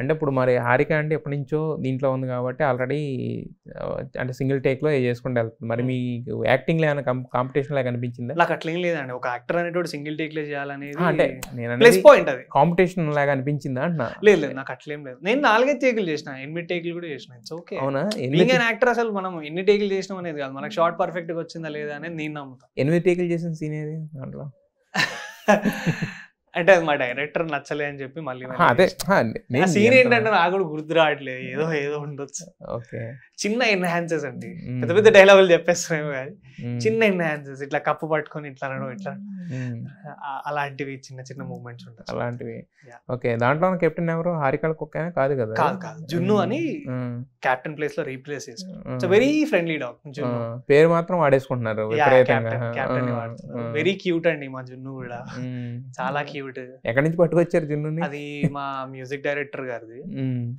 అంటే ఇప్పుడు మరి హారిక అంటే ఎప్పటి నుంచో దీంట్లో ఉంది కాబట్టి ఆల్రెడీ అంటే సింగిల్ టేక్లో చేసుకుంటే వెళ్తుంది మరి మీ యాక్టింగ్లో ఏమైనా కాంపిటీషన్ లాగా అనిపించింది నాకు అట్లేం లేదండి ఒక యాక్టర్ అనేటువంటి సింగిల్ టేక్లో చేయాలనేది అంటే నేను ప్లస్ పాయింట్ అది కాంపిటీషన్ లాగా అనిపించిందా అంటున్నా లేదు లేదు నాకు అట్లేం లేదు నేను నాలుగైదు టేకులు చేసిన ఎనిమిది టేకులు కూడా చేసిన ఇట్స్ ఓకే అవునా ఎనిమిది యాక్టర్ అసలు మనం ఎన్ని టేకులు చేసినాం అనేది కాదు మనకు షార్ట్ పర్ఫెక్ట్గా వచ్చిందా లేదా అనేది నేను నమ్ముతాను ఎనిమిది టేకులు చేసిన సీన్ ఏది దాంట్లో అంటే అది మా డైరెక్టర్ నచ్చలే అని చెప్పి మళ్ళీ అదే సీన్ ఏంటంటే నాకు కూడా గుర్తు రావట్లేదు ఏదో hmm. ఏదో ఉండొచ్చు చిన్న ఎన్హాన్సెస్ అండి hmm. పెద్ద పెద్ద డైలాగులు చెప్పేస్తున్నాము కానీ hmm. చిన్న ఎన్హాన్సెస్ ఇట్లా కప్పు పట్టుకొని ఇట్లా ఇట్లా అలాంటివి చిన్న చిన్న మూమెంట్స్ ఉంటాయి అలాంటివి ఓకే దాంట్లో కెప్టెన్ ఎవరు హారికల్ కుక్క కాదు కదా కాదు కాదు జున్ను అని కెప్టెన్ ప్లేస్ లో రీప్లేస్ చేశారు వెరీ ఫ్రెండ్లీ డాగ్ జున్ను పేరు మాత్రం వాడేసుకుంటున్నారు వెరీ క్యూట్ అండి మా జున్ను కూడా చాలా క్యూట్ లిమిట్ ఎక్కడి నుంచి పట్టుకొచ్చారు జున్ను అది మా మ్యూజిక్ డైరెక్టర్ గారిది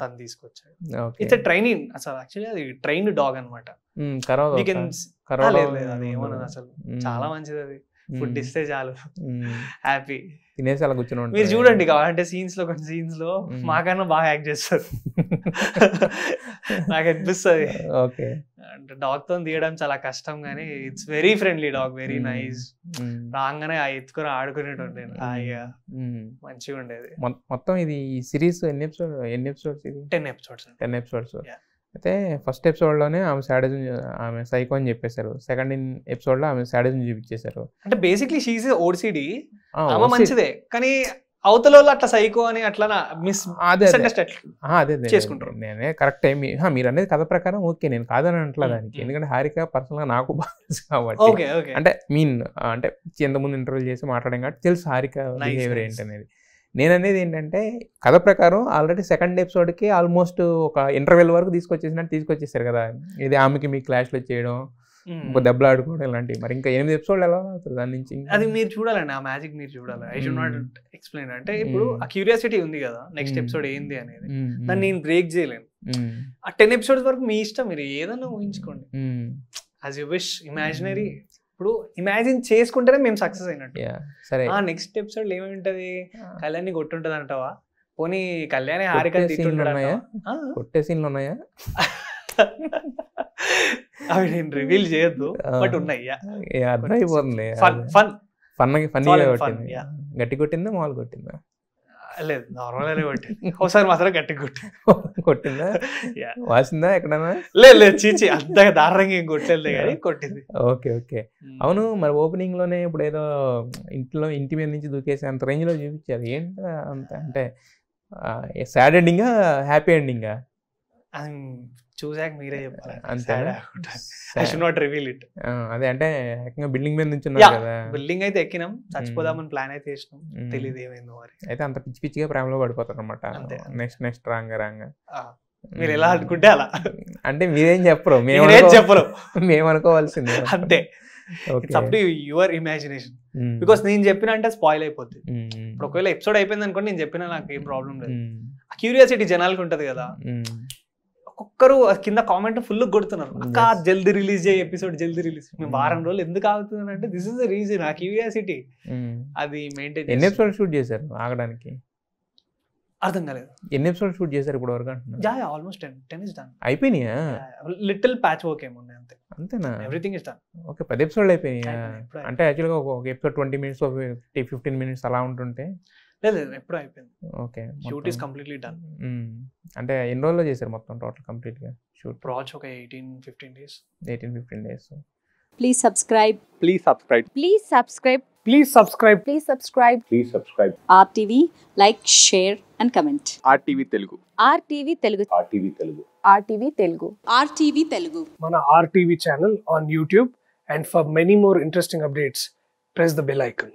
తను తీసుకొచ్చాడు ఇట్స్ ట్రైనింగ్ అసలు యాక్చువల్లీ అది ట్రైన్ డాగ్ అనమాట అసలు చాలా మంచిది అది ఫుడ్ ఇస్తే చాలు హ్యాపీ తినేసి అలా కూర్చుని మీరు చూడండి కావాలంటే సీన్స్ లో కొన్ని సీన్స్ లో మాకన్నా బాగా యాక్ట్ చేస్తారు నాకు అనిపిస్తుంది ఓకే అంటే డాగ్ తో తీయడం చాలా కష్టం కానీ it's very friendly dog very nice రాగానే ఎత్తుకొని ఆడుకునేటువంటి మంచిగా ఉండేది మొత్తం ఇది సిరీస్ ఎన్ని ఎపిసోడ్ ఎన్ని ఎపిసోడ్స్ ఇది టెన్ ఎపిసోడ్స్ టెన్ ఎపిసోడ్స్ అయితే ఫస్ట్ ఎపిసోడ్లోనే ఆమె సాడిజం ఆమె సైకో అని చెప్పేశారు సెకండ్ ఇన్ ఎపిసోడ్లో ఆమె సాడిజం చూపించేశారు అంటే బేసిక్లీ షీజ్ ఓడిసిడి మంచిదే కానీ అవతల అట్లా సైకో అని అట్లా మిస్ అదే అదే చేసుకుంటారు నేనే కరెక్ట్ టైం మీరు అనేది కథ ప్రకారం ఓకే నేను కాదని అంటే దానికి ఎందుకంటే హారిక పర్సనల్ గా నాకు బాగా కాబట్టి అంటే మీన్ అంటే ఇంతకుముందు ఇంటర్వ్యూ చేసి మాట్లాడడం కాబట్టి తెలుసు హారిక బిహేవియర్ ఏంటి అనేది నేననేది ఏంటంటే కథ ప్రకారం ఆల్రెడీ సెకండ్ ఎపిసోడ్కి ఆల్మోస్ట్ ఒక ఇంటర్వెల్ వరకు తీసుకొచ్చేసినట్టు తీసుకొచ్చేసారు కదా ఇది ఆమెకి మీ క్లాష్లో చేయడం దెబ్బలు ఆడుకోవడం ఇలాంటివి మరి ఇంకా ఎనిమిది ఎపిసోడ్లు ఎలా అవుతుంది దాని నుంచి అది మీరు చూడాలండి ఆ మ్యాజిక్ మీరు చూడాలి ఐ షుడ్ నాట్ ఎక్స్ప్లెయిన్ అంటే ఇప్పుడు ఆ క్యూరియాసిటీ ఉంది కదా నెక్స్ట్ ఎపిసోడ్ ఏంది అనేది దాన్ని నేను బ్రేక్ చేయలేను ఆ టెన్ ఎపిసోడ్స్ వరకు మీ ఇష్టం మీరు ఏదైనా ఊహించుకోండి యాజ్ యూ విష్ ఇమాజినరీ ఇప్పుడు ఇమాజిన్ చేసుకుంటేనే మేము సక్సెస్ అయినట్టు సరే ఆ నెక్స్ట్ ఎపిసోడ్ ఏమి ఉంటది కళ్యాణ్ కొట్టుంటది అంటావా పోనీ కళ్యాణి హారిక కొట్టే సీన్లు ఉన్నాయా అవి నేను రివీల్ చేయొద్దు బట్ ఉన్నాయ్యా అర్థమైపోతుంది ఫన్ ఫన్ ఫన్ గట్టి కొట్టిందా మామూలు కొట్టిందా లేదు నార్మల్గానే కొట్టింది ఒకసారి మాత్రం గట్టి కొట్టింది కొట్టిందా వాసిందా ఎక్కడన్నా లేదు లేదు చీచి అంతగా దారంగా ఏం కొట్టలేదు కానీ కొట్టింది ఓకే ఓకే hmm. అవును మరి ఓపెనింగ్ లోనే ఇప్పుడు ఏదో ఇంట్లో ఇంటి మీద నుంచి దూకేసి అంత రేంజ్ లో చూపించారు ఏంటి అంత అంటే సాడ్ ఎండింగా హ్యాపీ ఎండింగా చూసాక మీరే చెప్పాలి రివీల్ ఇట్ అదే అంటే బిల్డింగ్ మీద నుంచి కదా బిల్డింగ్ అయితే ఎక్కినాం చచ్చిపోదామని ప్లాన్ అయితే చేసినాం తెలియదు ఏమైందో మరి అయితే అంత పిచ్చి పిచ్చిగా ప్రేమలో పడిపోతారు అనమాట నెక్స్ట్ నెక్స్ట్ రాంగ రాంగ మీరు ఎలా అనుకుంటే అలా అంటే మీరేం చెప్పరు మేమేం చెప్పరు మేము అనుకోవాల్సింది అంతే యువర్ ఇమాజినేషన్ బికాస్ నేను చెప్పిన అంటే స్పాయిల్ అయిపోద్ది ఇప్పుడు ఒకవేళ ఎపిసోడ్ అయిపోయింది అనుకోండి నేను చెప్పిన నాకు ఏం ప్రాబ్లం లేదు క్యూరియాసిటీ జనాలకు ఉంటది కదా ఒక్కొక్కరు కింద కామెంట్ ఫుల్ కొడుతున్నారు అక్క జల్దీ రిలీజ్ చేయ ఎపిసోడ్ జల్దీ రిలీజ్ మేము hmm. వారం రోజులు ఎందుకు ఆగుతుంది అంటే దిస్ ఇస్ ద రీజన్ ఆ క్యూరియాసిటీ hmm. అది మెయింటైన్ ఎన్ని ఎపిసోడ్ షూట్ చేశారు ఆగడానికి అర్థం కాలేదు ఎన్ని ఎపిసోడ్ షూట్ చేశారు ఇప్పుడు వరకు అంటున్నారు Joy almost ten ten is done అయిపోయినాయా లిటిల్ ప్యాచ్ వర్క్ ఏమున్నాయి అంతే అంతేనా ఎవ్రీథింగ్ ఇస్ డన్ ఓకే పది ఎపిసోడ్ అయిపోయినాయా అంటే యాక్చువల్గా ఒక episode twenty minutes fifteen minutes అలా ఉంటుంటే లేదు ఎప్పుడు అయిపోయింది okay shoot is completely done అంటే ఎన్ని రోజుల్లో చేశారు మొత్తం టోటల్ కంప్లీట్ గా షూట్ ప్రాచ్ ఒక eighteen fifteen days eighteen fifteen days please subscribe please subscribe please subscribe please subscribe please subscribe please subscribe R TV like share and comment TV Telugu R TV Telugu R TV Telugu R TV Telugu R TV Telugu మన R TV channel on YouTube and for many more interesting updates press the bell icon